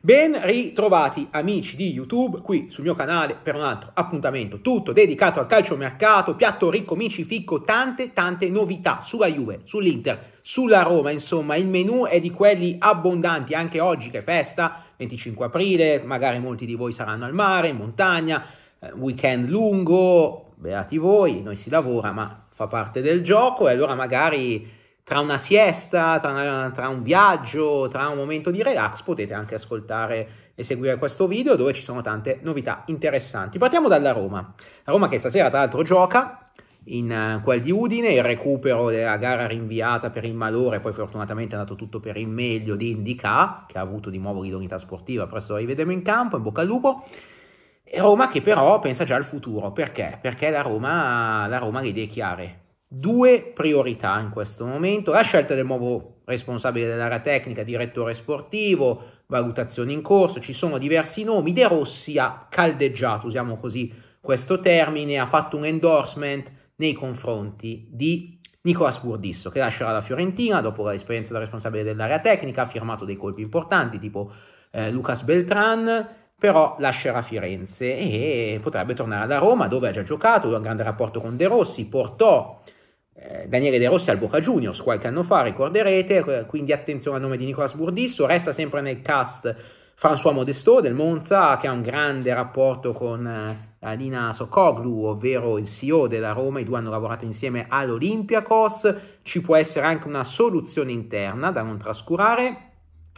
Ben ritrovati amici di YouTube qui sul mio canale per un altro appuntamento tutto dedicato al calciomercato, piatto ricco, mici ficco, tante tante novità sulla Juve, sull'Inter, sulla Roma, insomma il menù è di quelli abbondanti anche oggi che è festa, 25 aprile, magari molti di voi saranno al mare, in montagna, eh, weekend lungo, beati voi, noi si lavora ma fa parte del gioco e allora magari tra una siesta, tra, una, tra, un viaggio, tra un momento di relax, potete anche ascoltare e seguire questo video dove ci sono tante novità interessanti. Partiamo dalla Roma. La Roma che stasera tra l'altro gioca in eh, quel di Udine, il recupero della gara rinviata per il malore, poi fortunatamente è andato tutto per il meglio di Indica, che ha avuto di nuovo l'idonità sportiva, presto la rivedremo in campo, in bocca al lupo. Roma che però pensa già al futuro, perché? Perché la Roma, la Roma ha le idee chiare, due priorità in questo momento, la scelta del nuovo responsabile dell'area tecnica, direttore sportivo, valutazioni in corso, ci sono diversi nomi, De Rossi ha caldeggiato, usiamo così questo termine, ha fatto un endorsement nei confronti di Nicolas Burdisso che lascerà la Fiorentina dopo l'esperienza da responsabile dell'area tecnica, ha firmato dei colpi importanti tipo eh, Lucas Beltran, però lascerà Firenze e potrebbe tornare alla Roma dove ha già giocato, ha un grande rapporto con De Rossi, portò eh, Daniele De Rossi al Boca Juniors qualche anno fa, ricorderete, eh, quindi attenzione al nome di Nicolas Burdisso, resta sempre nel cast François Modesto del Monza che ha un grande rapporto con eh, Alina Sokoglu, ovvero il CEO della Roma, i due hanno lavorato insieme all'Olympiacos, ci può essere anche una soluzione interna da non trascurare.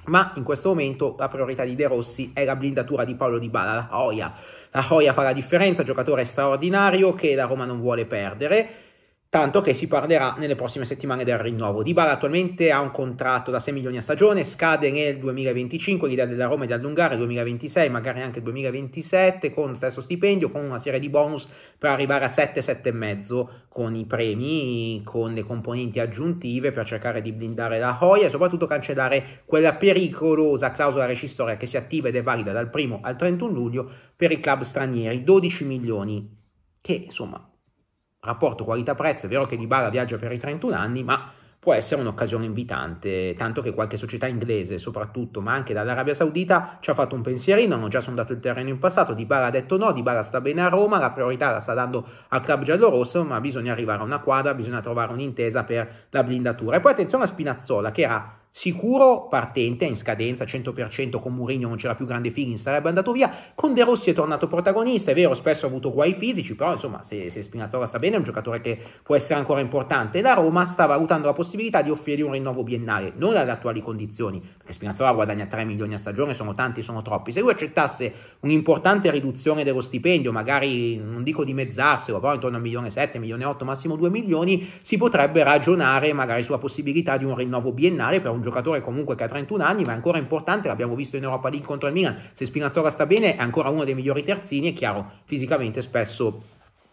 Ma in questo momento la priorità di De Rossi è la blindatura di Paolo Di Bala, la Hoia. La Hoia fa la differenza, giocatore straordinario che la Roma non vuole perdere tanto che si parlerà nelle prossime settimane del rinnovo. Dybala attualmente ha un contratto da 6 milioni a stagione, scade nel 2025, l'idea della Roma è di allungare il 2026, magari anche il 2027, con lo stesso stipendio, con una serie di bonus per arrivare a 7, 7,5 con i premi, con le componenti aggiuntive per cercare di blindare la Hoya e soprattutto cancellare quella pericolosa clausola recistoria che si attiva ed è valida dal 1 al 31 luglio per i club stranieri, 12 milioni, che insomma rapporto qualità-prezzo, è vero che Dybala viaggia per i 31 anni, ma può essere un'occasione invitante, tanto che qualche società inglese soprattutto, ma anche dall'Arabia Saudita, ci ha fatto un pensierino, hanno già sondato il terreno in passato, Dybala ha detto no, Dybala sta bene a Roma, la priorità la sta dando al club giallorosso, ma bisogna arrivare a una quadra, bisogna trovare un'intesa per la blindatura. E poi attenzione a Spinazzola, che era sicuro partente in scadenza 100% con Mourinho non c'era più grande feeling sarebbe andato via con De Rossi è tornato protagonista è vero spesso ha avuto guai fisici però insomma se, se Spinazzola sta bene è un giocatore che può essere ancora importante la Roma sta valutando la possibilità di offrire un rinnovo biennale non alle attuali condizioni perché Spinazzola guadagna 3 milioni a stagione sono tanti sono troppi se lui accettasse un'importante riduzione dello stipendio magari non dico dimezzarselo però intorno a 1,7 milioni 7 milioni 8 massimo 2 milioni si potrebbe ragionare magari sulla possibilità di un rinnovo biennale per un un giocatore comunque che ha 31 anni, ma è ancora importante, l'abbiamo visto in Europa League contro il Milan, se Spinazzola sta bene è ancora uno dei migliori terzini, è chiaro, fisicamente spesso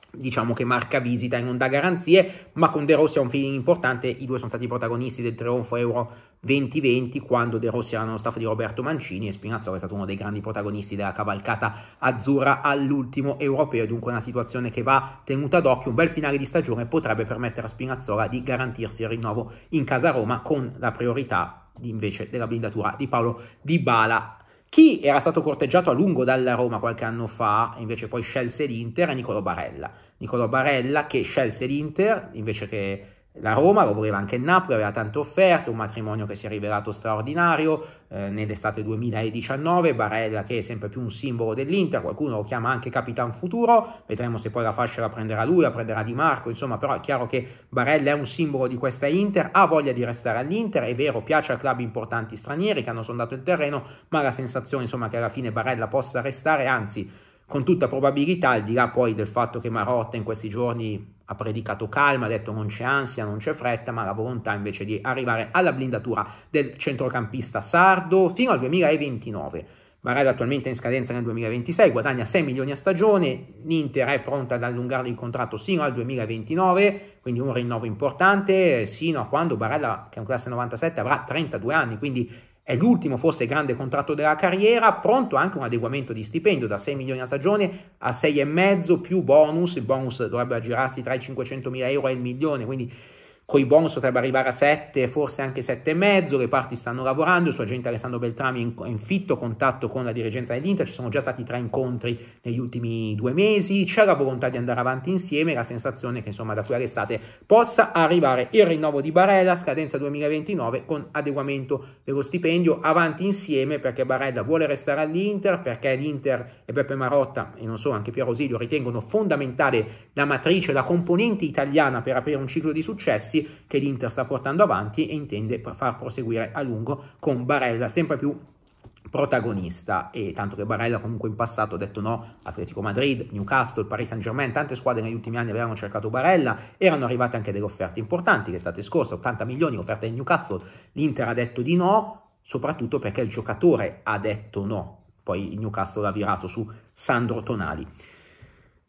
diciamo che marca visita e non dà garanzie, ma con De Rossi è un feeling importante, i due sono stati protagonisti del trionfo Euro 2020 quando De Rossi era nello staff di Roberto Mancini e Spinazzola è stato uno dei grandi protagonisti della cavalcata azzurra all'ultimo europeo, dunque una situazione che va tenuta d'occhio, un bel finale di stagione potrebbe permettere a Spinazzola di garantirsi il rinnovo in casa Roma con la priorità invece della blindatura di Paolo Di Bala. Chi era stato corteggiato a lungo dalla Roma qualche anno fa, invece poi scelse l'Inter, è Nicolo Barella. Nicolo Barella che scelse l'Inter invece che la Roma lo voleva anche il Napoli, aveva tante offerte, un matrimonio che si è rivelato straordinario eh, nell'estate 2019, Barella che è sempre più un simbolo dell'Inter, qualcuno lo chiama anche Capitan Futuro, vedremo se poi la fascia la prenderà lui, la prenderà Di Marco, insomma però è chiaro che Barella è un simbolo di questa Inter, ha voglia di restare all'Inter, è vero piace a club importanti stranieri che hanno sondato il terreno, ma la sensazione insomma che alla fine Barella possa restare, anzi con tutta probabilità, al di là poi del fatto che Marotta in questi giorni ha predicato calma, ha detto non c'è ansia, non c'è fretta, ma la volontà invece di arrivare alla blindatura del centrocampista sardo fino al 2029. Varela attualmente in scadenza nel 2026, guadagna 6 milioni a stagione, l'Inter è pronta ad allungare il contratto sino al 2029, quindi un rinnovo importante, sino a quando Barella, che è un classe 97, avrà 32 anni, quindi è l'ultimo forse grande contratto della carriera, pronto anche un adeguamento di stipendio da 6 milioni a stagione a 6,5 più bonus, il bonus dovrebbe aggirarsi tra i 500 mila euro e il milione, quindi con i bonus potrebbe arrivare a 7, forse anche 7,5, le parti stanno lavorando, il suo agente Alessandro Beltrami è in, in, fitto contatto con la dirigenza dell'Inter, ci sono già stati tre incontri negli ultimi due mesi, c'è la volontà di andare avanti insieme, la sensazione che insomma da qui all'estate possa arrivare il rinnovo di Barella, scadenza 2029 con adeguamento dello stipendio, avanti insieme perché Barella vuole restare all'Inter, perché l'Inter e Beppe Marotta e non so, anche Piero Osilio ritengono fondamentale la matrice, la componente italiana per aprire un ciclo di successi, processi che l'Inter sta portando avanti e intende far proseguire a lungo con Barella sempre più protagonista e tanto che Barella comunque in passato ha detto no Atletico Madrid, Newcastle, Paris Saint Germain tante squadre negli ultimi anni avevano cercato Barella erano arrivate anche delle offerte importanti l'estate scorsa 80 milioni offerte in Newcastle l'Inter ha detto di no soprattutto perché il giocatore ha detto no poi il Newcastle l'ha virato su Sandro Tonali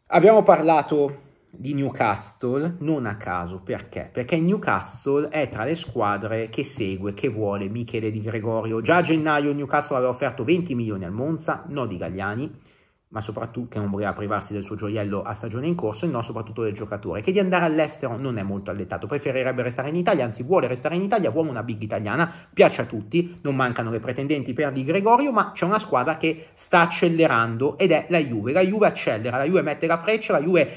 abbiamo parlato di Newcastle non a caso perché? Perché Newcastle è tra le squadre che segue, che vuole Michele Di Gregorio. Già a gennaio Newcastle aveva offerto 20 milioni al Monza, no di Gagliani, ma soprattutto che non voleva privarsi del suo gioiello a stagione in corso e no soprattutto del giocatore, che di andare all'estero non è molto allettato, preferirebbe restare in Italia, anzi vuole restare in Italia, vuole una big italiana, piace a tutti, non mancano le pretendenti per Di Gregorio, ma c'è una squadra che sta accelerando ed è la Juve, la Juve accelera, la Juve mette la freccia, la Juve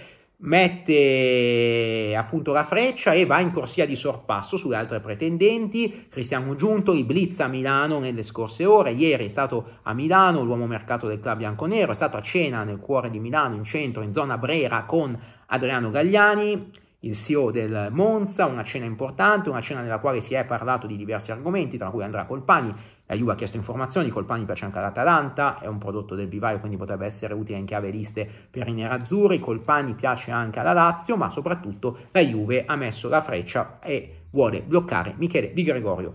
mette appunto la freccia e va in corsia di sorpasso sulle altre pretendenti. Cristiano Giuntoli blizza a Milano nelle scorse ore, ieri è stato a Milano l'uomo mercato del club bianconero, è stato a cena nel cuore di Milano, in centro, in zona Brera con Adriano Gagliani il CEO del Monza, una cena importante, una cena nella quale si è parlato di diversi argomenti, tra cui Andrea Colpani, la Juve ha chiesto informazioni, Colpani piace anche all'Atalanta, è un prodotto del vivaio quindi potrebbe essere utile in chiave liste per i nerazzurri, Colpani piace anche alla Lazio, ma soprattutto la Juve ha messo la freccia e vuole bloccare Michele Di Gregorio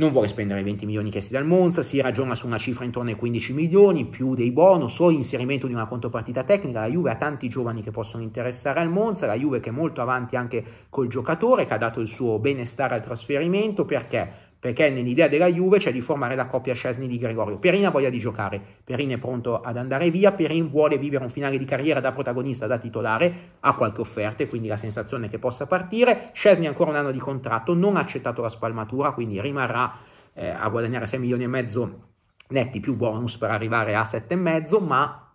non vuoi spendere i 20 milioni chiesti dal Monza, si ragiona su una cifra intorno ai 15 milioni, più dei bonus o inserimento di una contropartita tecnica, la Juve ha tanti giovani che possono interessare al Monza, la Juve che è molto avanti anche col giocatore, che ha dato il suo benestare al trasferimento, perché perché nell'idea della Juve c'è di formare la coppia Scesni di Gregorio. Perin ha voglia di giocare, Perin è pronto ad andare via, Perin vuole vivere un finale di carriera da protagonista, da titolare, ha qualche offerta e quindi la sensazione che possa partire. ha ancora un anno di contratto, non ha accettato la spalmatura, quindi rimarrà eh, a guadagnare 6 milioni e mezzo netti più bonus per arrivare a 7,5, ma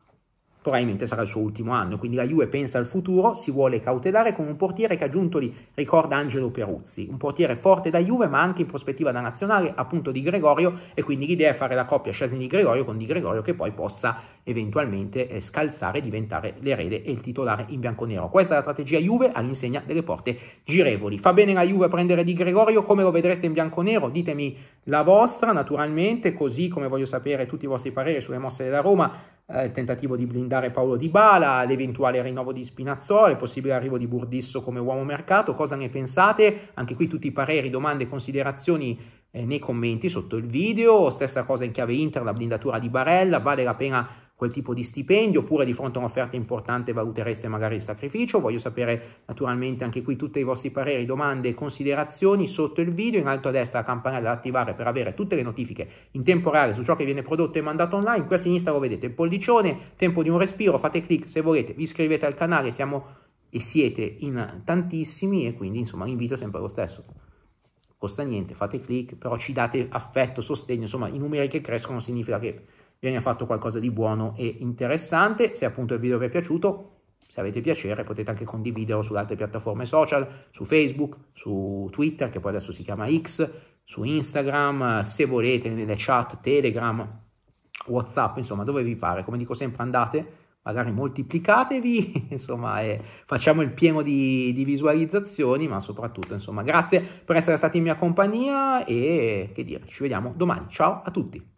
probabilmente sarà il suo ultimo anno. Quindi la Juve pensa al futuro, si vuole cautelare con un portiere che ha lì, ricorda Angelo Peruzzi, un portiere forte da Juve ma anche in prospettiva da nazionale, appunto di Gregorio, e quindi l'idea è fare la coppia Sciasini di Gregorio con Di Gregorio che poi possa eventualmente eh, scalzare e diventare l'erede e il titolare in bianco-nero. Questa è la strategia Juve all'insegna delle porte girevoli. Fa bene la Juve a prendere Di Gregorio, come lo vedreste in bianco-nero? Ditemi la vostra naturalmente, così come voglio sapere tutti i vostri pareri sulle mosse della Roma, eh, il tentativo di blindare Paolo Di Bala, l'eventuale rinnovo di Spinazzola, il possibile arrivo di Burdisso come uomo mercato, cosa ne pensate? Anche qui tutti i pareri, domande, considerazioni eh, nei commenti sotto il video, stessa cosa in chiave Inter, la blindatura di Barella, vale la pena quel tipo di stipendio, oppure di fronte a un'offerta importante valutereste magari il sacrificio. Voglio sapere naturalmente anche qui tutti i vostri pareri, domande e considerazioni sotto il video, in alto a destra la campanella da attivare per avere tutte le notifiche in tempo reale su ciò che viene prodotto e mandato online. Qui a sinistra lo vedete, il pollicione, tempo di un respiro, fate clic se volete, vi iscrivete al canale, siamo e siete in tantissimi e quindi insomma l'invito è sempre lo stesso costa niente, fate clic, però ci date affetto, sostegno, insomma i numeri che crescono significa che viene fatto qualcosa di buono e interessante. Se appunto il video vi è piaciuto, se avete piacere potete anche condividerlo sulle altre piattaforme social, su Facebook, su Twitter, che poi adesso si chiama X, su Instagram, se volete nelle chat, Telegram, Whatsapp, insomma dove vi pare. Come dico sempre andate, magari moltiplicatevi, insomma facciamo il pieno di, di visualizzazioni, ma soprattutto insomma grazie per essere stati in mia compagnia e che dire, ci vediamo domani. Ciao a tutti!